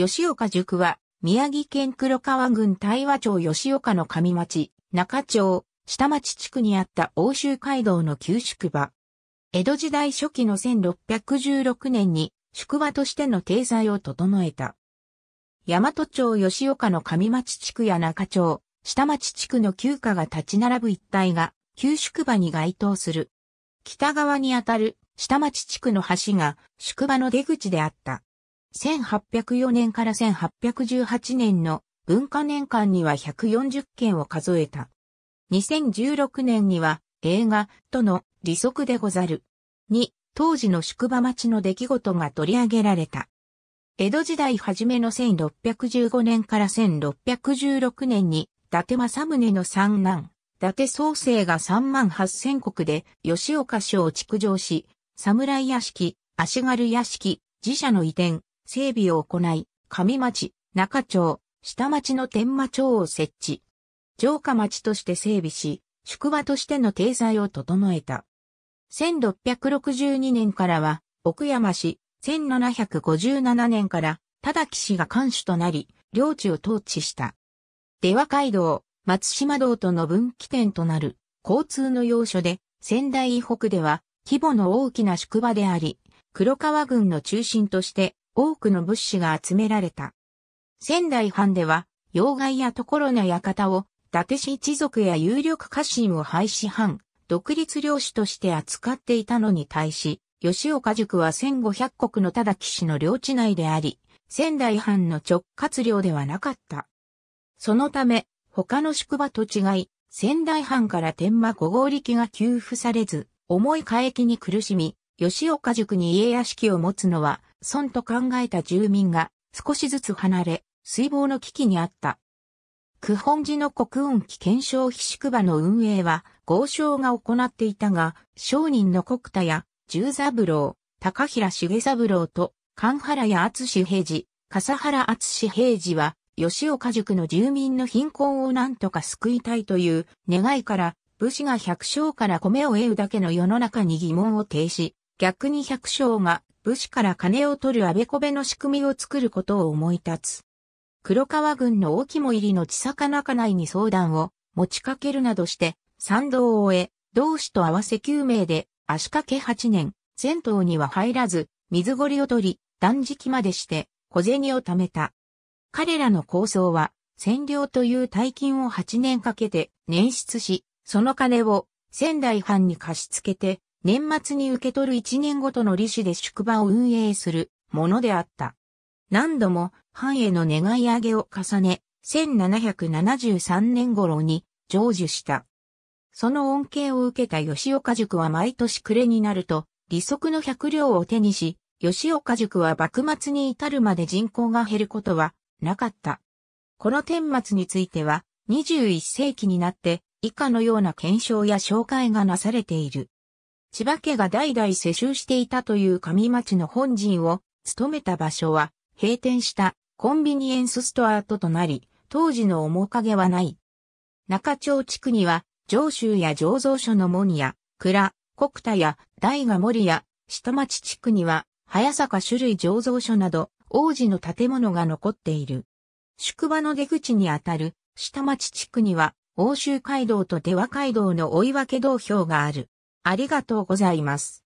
吉岡塾は、宮城県黒川郡大和町吉岡の上町、中町、下町地区にあった欧州街道の旧宿場。江戸時代初期の1616年に宿場としての体裁を整えた。大和町吉岡の上町地区や中町、下町地区の旧家が立ち並ぶ一帯が旧宿場に該当する。北側にあたる下町地区の橋が宿場の出口であった。1804年から1818年の文化年間には140件を数えた。2016年には映画との利息でござる。に、当時の宿場町の出来事が取り上げられた。江戸時代初めの1615年から1616年に、伊達政宗の三男、伊達宗生が3万8000国で吉岡市を築城し、侍屋敷、足軽屋敷、寺社の移転、整備を行い、上町、中町、下町の天馬町を設置。城下町として整備し、宿場としての体裁を整えた。1662年からは、奥山市、1757年から、忠木氏が監守となり、領地を統治した。出羽街道、松島道との分岐点となる、交通の要所で、仙台以北では、規模の大きな宿場であり、黒川郡の中心として、多くの物資が集められた。仙台藩では、妖怪やところの館を、伊達氏一族や有力家臣を廃止藩、独立領主として扱っていたのに対し、吉岡塾は1500国の忠騎士の領地内であり、仙台藩の直轄領ではなかった。そのため、他の宿場と違い、仙台藩から天馬五号力が給付されず、重い火域に苦しみ、吉岡塾に家屋敷を持つのは、損と考えた住民が少しずつ離れ、水防の危機にあった。九本寺の国運機検証非宿場の運営は、豪商が行っていたが、商人の国田や、十三郎、高平重三郎と、神原や厚志平次、笠原厚志平次は、吉岡塾の住民の貧困を何とか救いたいという願いから、武士が百姓から米を得るだけの世の中に疑問を呈し、逆に百姓が武士から金を取るあべこべの仕組みを作ることを思い立つ。黒川軍の大肝入りの千坂中内に相談を持ちかけるなどして、賛同を終え、同志と合わせ9名で、足掛け8年、銭湯には入らず、水堀を取り、断食までして、小銭を貯めた。彼らの構想は、占領という大金を8年かけて捻出し、その金を仙台藩に貸し付けて、年末に受け取る1年ごとの利子で宿場を運営するものであった。何度も藩への願い上げを重ね、1773年頃に成就した。その恩恵を受けた吉岡塾は毎年暮れになると、利息の百両を手にし、吉岡塾は幕末に至るまで人口が減ることはなかった。この天末については、21世紀になって以下のような検証や紹介がなされている。千葉家が代々世襲していたという上町の本陣を務めた場所は閉店したコンビニエンスストアととなり、当時の面影はない。中町地区には上州や醸造所の門や蔵、国田や大賀森や下町地区には早坂種類醸造所など王子の建物が残っている。宿場の出口にあたる下町地区には欧州街道と出羽街道の追分道標がある。ありがとうございます。